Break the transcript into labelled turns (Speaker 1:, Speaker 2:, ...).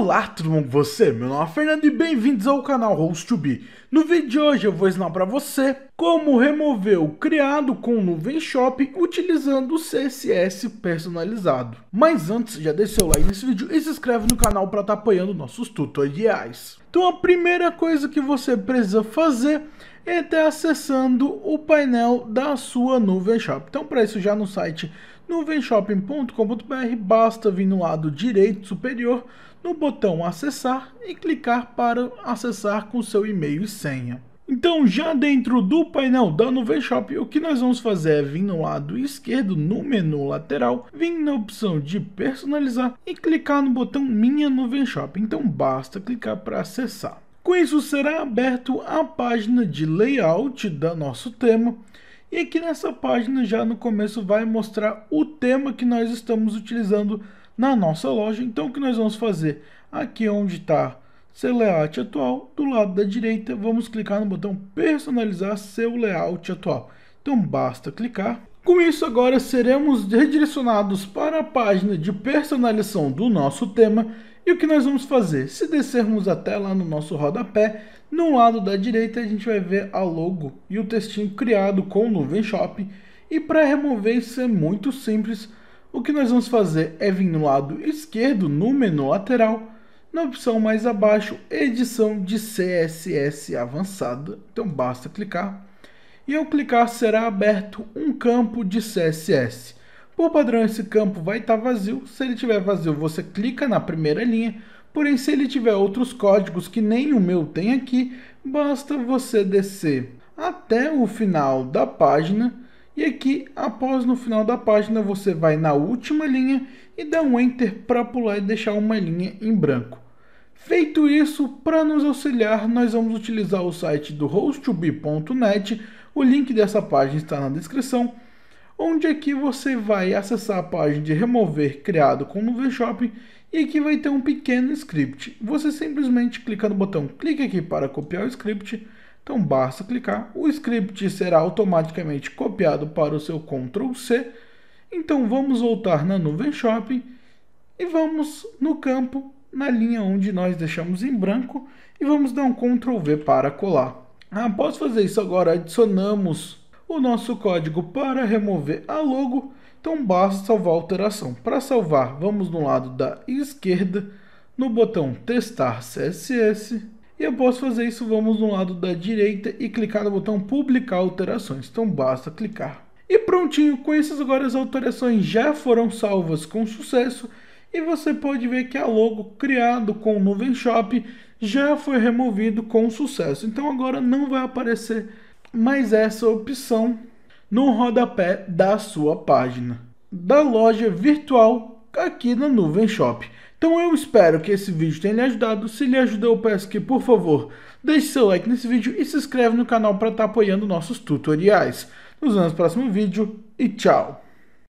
Speaker 1: Olá, tudo bom com você? Meu nome é Fernando e bem-vindos ao canal Host2B. No vídeo de hoje eu vou ensinar para você como remover o criado com o Nuvem Shop utilizando o CSS personalizado. Mas antes, já deixa seu like nesse vídeo e se inscreve no canal para estar tá apoiando nossos tutoriais. Então a primeira coisa que você precisa fazer é estar tá acessando o painel da sua Nuvem Shop. Então para isso já no site no venshopping.com.br basta vir no lado direito superior no botão acessar e clicar para acessar com seu e-mail e senha. Então já dentro do painel da Nuvenshop, o que nós vamos fazer é vir no lado esquerdo no menu lateral, vir na opção de personalizar e clicar no botão minha Nuvenshop, então basta clicar para acessar. Com isso será aberto a página de layout da nosso tema, e aqui nessa página já no começo vai mostrar o tema que nós estamos utilizando na nossa loja. Então o que nós vamos fazer? Aqui é onde está seu layout atual, do lado da direita vamos clicar no botão personalizar seu layout atual. Então basta clicar. Com isso agora seremos redirecionados para a página de personalização do nosso tema e o que nós vamos fazer? Se descermos até lá no nosso rodapé, no lado da direita a gente vai ver a logo e o textinho criado com o NuvenShop. E para remover isso é muito simples. O que nós vamos fazer é vir no lado esquerdo, no menu lateral, na opção mais abaixo, edição de CSS avançada. Então basta clicar. E ao clicar será aberto um campo de CSS. Por padrão, esse campo vai estar tá vazio. Se ele tiver vazio, você clica na primeira linha. Porém, se ele tiver outros códigos que nem o meu tem aqui, basta você descer até o final da página. E aqui, após no final da página, você vai na última linha e dá um Enter para pular e deixar uma linha em branco. Feito isso, para nos auxiliar, nós vamos utilizar o site do host O link dessa página está na descrição onde aqui é você vai acessar a página de remover criado com o Nuvenshop e aqui vai ter um pequeno script. Você simplesmente clica no botão clique aqui para copiar o script, então basta clicar, o script será automaticamente copiado para o seu Ctrl C, então vamos voltar na nuvem shopping e vamos no campo na linha onde nós deixamos em branco e vamos dar um Ctrl V para colar. Após ah, fazer isso agora adicionamos o nosso código para remover a logo, então basta salvar a alteração. Para salvar, vamos no lado da esquerda, no botão testar CSS, e após fazer isso, vamos no lado da direita e clicar no botão publicar alterações, então basta clicar. E prontinho, com essas agora as alterações já foram salvas com sucesso, e você pode ver que a logo criado com o Nuvem Shop já foi removido com sucesso. Então agora não vai aparecer mas essa opção no rodapé da sua página da loja virtual aqui na Nuvem Shop. Então eu espero que esse vídeo tenha lhe ajudado. Se lhe ajudou, eu peço que, por favor, deixe seu like nesse vídeo e se inscreve no canal para estar tá apoiando nossos tutoriais. Nos vemos no próximo vídeo e tchau!